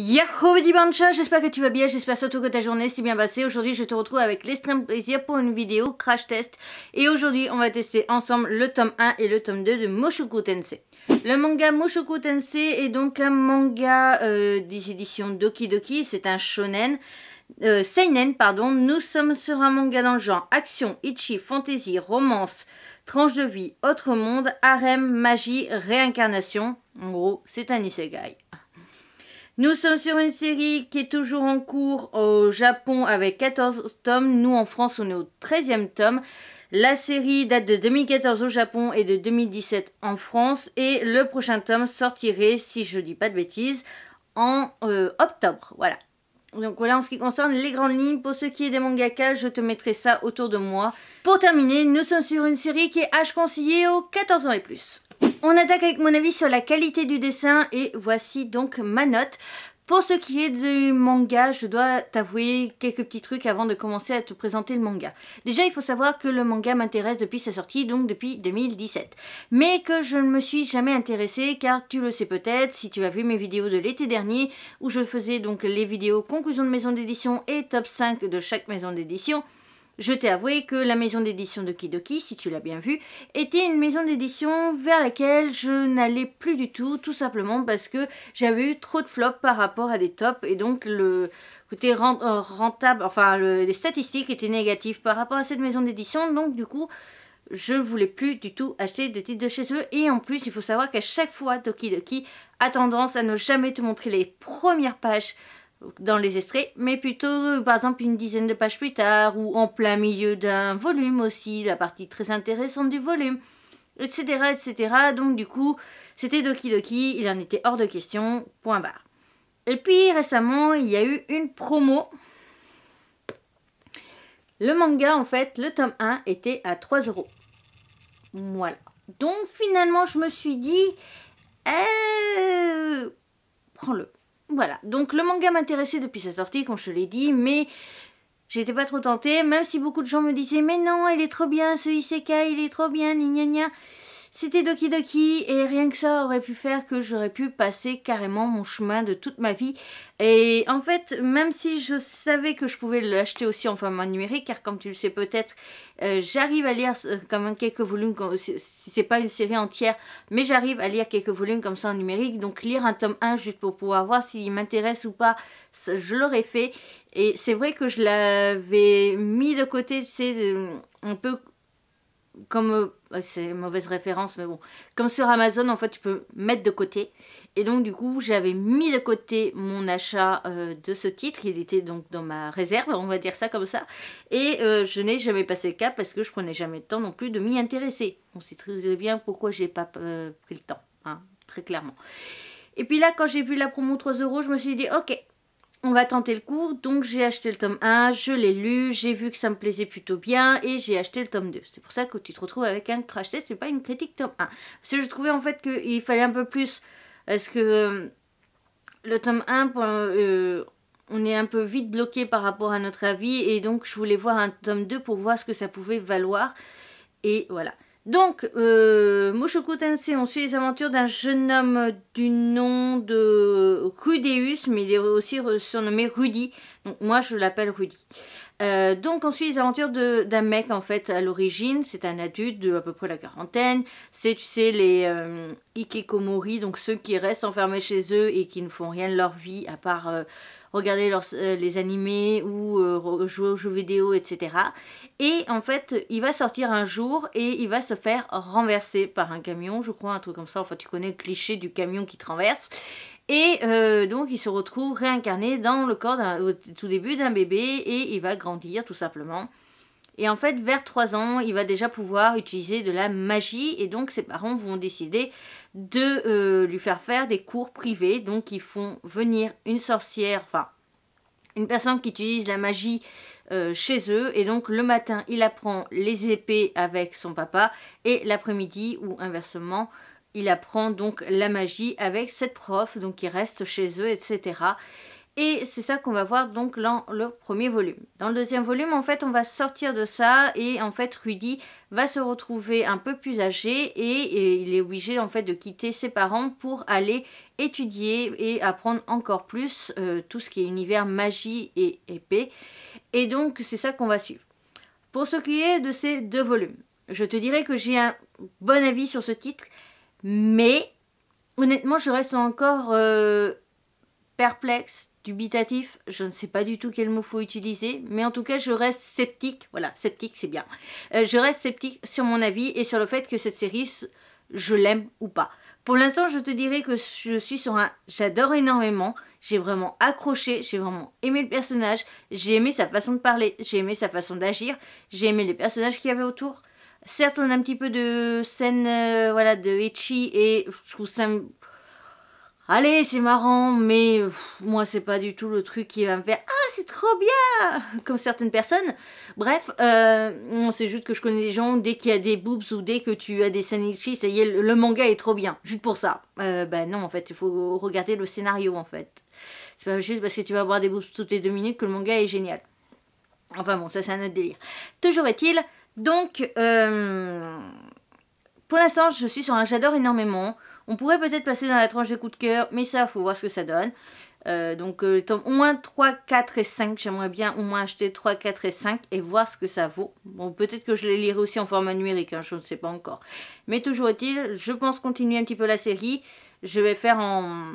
Yahoo Bancha, ben j'espère que tu vas bien, j'espère surtout que ta journée s'est bien passée. Aujourd'hui je te retrouve avec l'extrême plaisir pour une vidéo crash test et aujourd'hui on va tester ensemble le tome 1 et le tome 2 de Moshoku Tensei. Le manga Moshoku Tensei est donc un manga euh, des éditions Doki Doki, c'est un shonen. Euh, seinen, pardon, nous sommes sur un manga dans le genre action, ichi, fantasy, romance, tranche de vie, autre monde, harem, magie, réincarnation. En gros, c'est un isegai. Nous sommes sur une série qui est toujours en cours au Japon avec 14 tomes. Nous en France, on est au 13e tome. La série date de 2014 au Japon et de 2017 en France. Et le prochain tome sortirait, si je ne dis pas de bêtises, en euh, octobre. Voilà. Donc voilà en ce qui concerne les grandes lignes. Pour ce qui est des mangakas, je te mettrai ça autour de moi. Pour terminer, nous sommes sur une série qui est âge conseillé aux 14 ans et plus. On attaque avec mon avis sur la qualité du dessin et voici donc ma note. Pour ce qui est du manga, je dois t'avouer quelques petits trucs avant de commencer à te présenter le manga. Déjà, il faut savoir que le manga m'intéresse depuis sa sortie, donc depuis 2017. Mais que je ne me suis jamais intéressée, car tu le sais peut-être, si tu as vu mes vidéos de l'été dernier, où je faisais donc les vidéos conclusion de maison d'édition et top 5 de chaque maison d'édition, je t'ai avoué que la maison d'édition de Kidoki, si tu l'as bien vu, était une maison d'édition vers laquelle je n'allais plus du tout, tout simplement parce que j'avais eu trop de flops par rapport à des tops et donc le côté euh, rentable, enfin les statistiques étaient négatives par rapport à cette maison d'édition, donc du coup je voulais plus du tout acheter de titres de chez eux et en plus il faut savoir qu'à chaque fois Doki a tendance à ne jamais te montrer les premières pages dans les extraits, mais plutôt euh, par exemple une dizaine de pages plus tard ou en plein milieu d'un volume aussi, la partie très intéressante du volume, etc. etc. Donc du coup, c'était Doki Doki, il en était hors de question, point barre. Et puis récemment, il y a eu une promo. Le manga, en fait, le tome 1 était à 3 euros. Voilà. Donc finalement, je me suis dit, euh, prends-le voilà, donc le manga m'intéressait depuis sa sortie, comme je te l'ai dit, mais j'étais pas trop tentée, même si beaucoup de gens me disaient « Mais non, il est trop bien, ce Isekai, il est trop bien, gna gna ». C'était Doki Doki et rien que ça aurait pu faire que j'aurais pu passer carrément mon chemin de toute ma vie. Et en fait, même si je savais que je pouvais l'acheter aussi en format numérique, car comme tu le sais peut-être, euh, j'arrive à lire quand euh, même quelques volumes, si c'est pas une série entière, mais j'arrive à lire quelques volumes comme ça en numérique. Donc lire un tome 1 juste pour pouvoir voir s'il m'intéresse ou pas, je l'aurais fait. Et c'est vrai que je l'avais mis de côté, c'est un peu comme euh, bah, c'est mauvaise référence, mais bon, comme sur Amazon, en fait, tu peux mettre de côté. Et donc, du coup, j'avais mis de côté mon achat euh, de ce titre. Il était donc dans ma réserve, on va dire ça comme ça. Et euh, je n'ai jamais passé le cap parce que je prenais jamais le temps non plus de m'y intéresser. On sait très bien pourquoi j'ai pas pris le temps, hein, très clairement. Et puis là, quand j'ai vu la promo 3 euros, je me suis dit, ok, on va tenter le cours, donc j'ai acheté le tome 1, je l'ai lu, j'ai vu que ça me plaisait plutôt bien et j'ai acheté le tome 2. C'est pour ça que tu te retrouves avec un crash test, c'est pas une critique tome 1. Parce que je trouvais en fait qu'il fallait un peu plus, parce que euh, le tome 1, euh, on est un peu vite bloqué par rapport à notre avis et donc je voulais voir un tome 2 pour voir ce que ça pouvait valoir. Et voilà. Donc, euh, Moshoko on suit les aventures d'un jeune homme du nom de Rudeus, mais il est aussi surnommé Rudy. Donc, moi, je l'appelle Rudy. Euh, donc, on suit les aventures d'un mec, en fait, à l'origine. C'est un adulte de à peu près la quarantaine. C'est, tu sais, les euh, Ikekomori, donc ceux qui restent enfermés chez eux et qui ne font rien de leur vie à part euh, regarder euh, les animés ou euh, jouer aux jeux vidéo, etc. Et en fait, il va sortir un jour et il va se faire renverser par un camion, je crois, un truc comme ça. Enfin, tu connais le cliché du camion qui te renverse. Et euh, donc il se retrouve réincarné dans le corps au tout début d'un bébé et il va grandir tout simplement. Et en fait, vers 3 ans, il va déjà pouvoir utiliser de la magie et donc ses parents vont décider de euh, lui faire faire des cours privés. Donc ils font venir une sorcière, enfin une personne qui utilise la magie euh, chez eux. Et donc le matin, il apprend les épées avec son papa et l'après-midi ou inversement, il apprend donc la magie avec cette prof, donc il reste chez eux, etc. Et c'est ça qu'on va voir donc dans le premier volume. Dans le deuxième volume, en fait, on va sortir de ça et en fait, Rudy va se retrouver un peu plus âgé et, il est obligé en fait de quitter ses parents pour aller étudier et apprendre encore plus euh, tout ce qui est univers magie et épée. Et donc, c'est ça qu'on va suivre. Pour ce qui est de ces deux volumes, je te dirais que j'ai un bon avis sur ce titre, mais honnêtement, je reste encore euh, perplexe dubitatif, je ne sais pas du tout quel mot faut utiliser, mais en tout cas je reste sceptique, voilà, sceptique c'est bien, euh, je reste sceptique sur mon avis et sur le fait que cette série, je l'aime ou pas. Pour l'instant, je te dirais que je suis sur un j'adore énormément, j'ai vraiment accroché, j'ai vraiment aimé le personnage, j'ai aimé sa façon de parler, j'ai aimé sa façon d'agir, j'ai aimé les personnages qui y avait autour. Certes, on a un petit peu de scène euh, voilà, de Echi et je trouve ça allez, c'est marrant, mais moi, c'est pas du tout le truc qui va me faire Ah, c'est trop bien Comme certaines personnes. Bref, c'est euh, juste que je connais des gens, dès qu'il y a des boobs ou dès que tu as des sanichis, ça y est, le manga est trop bien. Juste pour ça. ben non, en fait, il faut regarder le scénario, en fait. C'est pas juste parce que tu vas avoir des boobs toutes les deux minutes que le manga est génial. Enfin bon, ça, c'est un autre délire. Toujours est-il, donc. Euh, pour l'instant, je suis sur un j'adore énormément. On pourrait peut-être passer dans la tranche des coups de cœur, mais ça, faut voir ce que ça donne. Euh, donc euh, au moins 3, 4 et 5, j'aimerais bien au moins acheter 3, 4 et 5 et voir ce que ça vaut. Bon, peut-être que je les lirai aussi en format numérique, hein, je ne sais pas encore. Mais toujours est-il, je pense continuer un petit peu la série. Je vais faire en,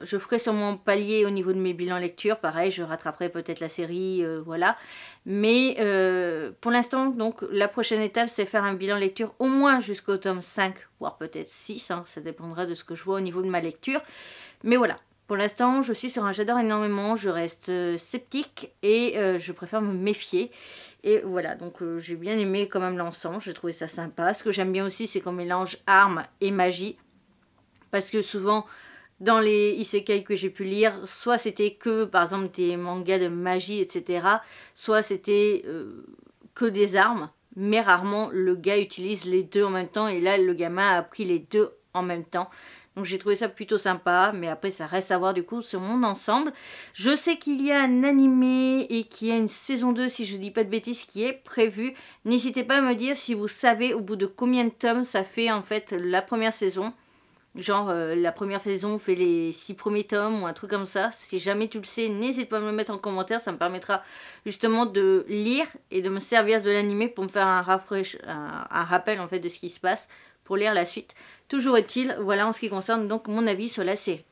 je ferai sur mon palier au niveau de mes bilans lecture, pareil, je rattraperai peut-être la série, euh, voilà. Mais euh, pour l'instant, donc la prochaine étape, c'est faire un bilan lecture au moins jusqu'au tome 5, voire peut-être 6, hein, ça dépendra de ce que je vois au niveau de ma lecture. Mais voilà, pour l'instant, je suis sur un j'adore énormément, je reste euh, sceptique et je préfère me méfier. Et voilà, donc j'ai bien aimé quand même l'ensemble, j'ai trouvé ça sympa. Ce que j'aime bien aussi, c'est qu'on mélange armes et magie. Parce que souvent, dans les isekai que j'ai pu lire, soit c'était que par exemple des mangas de magie, etc., soit c'était euh, que des armes, mais rarement le gars utilise les deux en même temps, et là le gamin a pris les deux en même temps. Donc j'ai trouvé ça plutôt sympa, mais après ça reste à voir du coup sur mon ensemble. Je sais qu'il y a un animé et qu'il y a une saison 2, si je ne dis pas de bêtises, qui est prévue. N'hésitez pas à me dire si vous savez au bout de combien de tomes ça fait en fait la première saison. Genre, euh, la première saison, fait les six premiers tomes ou un truc comme ça. Si jamais tu le sais, n'hésite pas à me le mettre en commentaire. Ça me permettra justement de lire et de me servir de l'animé pour me faire un, un, rappel en fait de ce qui se passe pour lire la suite. Toujours est-il, voilà en ce qui concerne donc mon avis sur la série.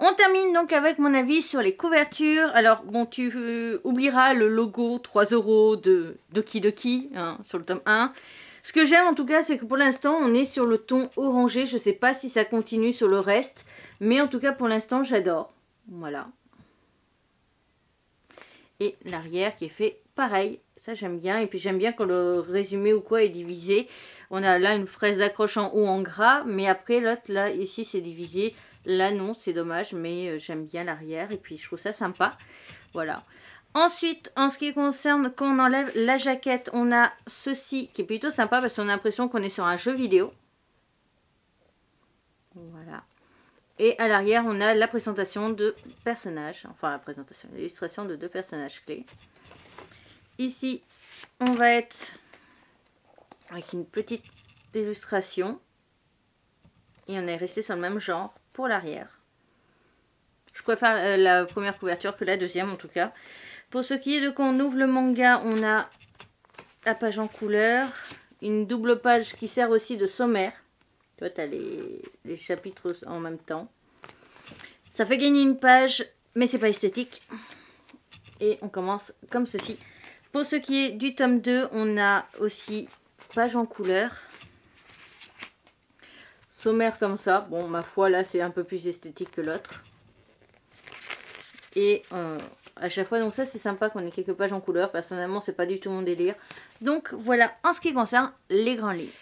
On termine donc avec mon avis sur les couvertures. Alors bon, tu euh, oublieras le logo 3 euros de Doki Doki hein, sur le tome 1. Ce que j'aime en tout cas, c'est que pour l'instant, on est sur le ton orangé. Je ne sais pas si ça continue sur le reste, mais en tout cas, pour l'instant, j'adore. Voilà. Et l'arrière qui est fait pareil. Ça, j'aime bien. Et puis, j'aime bien quand le résumé ou quoi est divisé. On a là une fraise d'accroche en haut en gras, mais après, l'autre, là, ici, c'est divisé. Là, non, c'est dommage, mais euh, j'aime bien l'arrière. Et puis, je trouve ça sympa. Voilà. Ensuite, en ce qui concerne quand on enlève la jaquette, on a ceci qui est plutôt sympa parce qu'on a l'impression qu'on est sur un jeu vidéo. Voilà. Et à l'arrière, on a la présentation de personnages, enfin la présentation, l'illustration de deux personnages clés. Ici, on va être avec une petite illustration. Et on est resté sur le même genre pour l'arrière. Je préfère euh, la première couverture que la deuxième en tout cas. Pour ce qui est de quand on ouvre le manga, on a la page en couleur, une double page qui sert aussi de sommaire. Tu vois, tu as les, chapitres en même temps. Ça fait gagner une page, mais c'est pas esthétique. Et on commence comme ceci. Pour ce qui est du tome 2, on a aussi page en couleur. Sommaire comme ça. Bon, ma foi, là, c'est un peu plus esthétique que l'autre. Et on... Euh, à chaque fois. Donc ça c'est sympa qu'on ait quelques pages en couleur. Personnellement c'est pas du tout mon délire. Donc voilà en ce qui concerne les grands livres.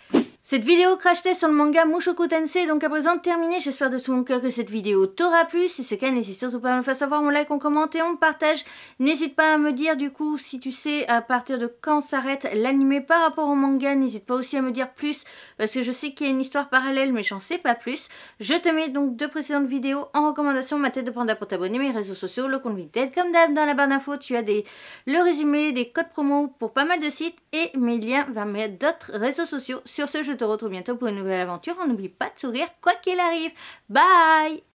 Cette vidéo crash test sur le manga Mushoku Tensei est donc à présent terminée. J'espère de tout mon cœur que cette vidéo t'aura plu. Si c'est le cas, n'hésite surtout pas à me faire savoir, on like, on commente et on partage. N'hésite pas à me dire du coup si tu sais à partir de quand s'arrête l'animé par rapport au manga. N'hésite pas aussi à me dire plus parce que je sais qu'il y a une histoire parallèle mais j'en sais pas plus. Je te mets donc deux précédentes vidéos en recommandation. Ma tête de panda pour t'abonner, mes réseaux sociaux, le compte Vinted comme d'hab dans la barre d'infos. Tu as des, le résumé, des codes promo pour pas mal de sites et mes liens vers mes d'autres réseaux sociaux. Sur ce, jeu je te retrouve bientôt pour une nouvelle aventure. On n'oublie pas de sourire quoi qu'il arrive. Bye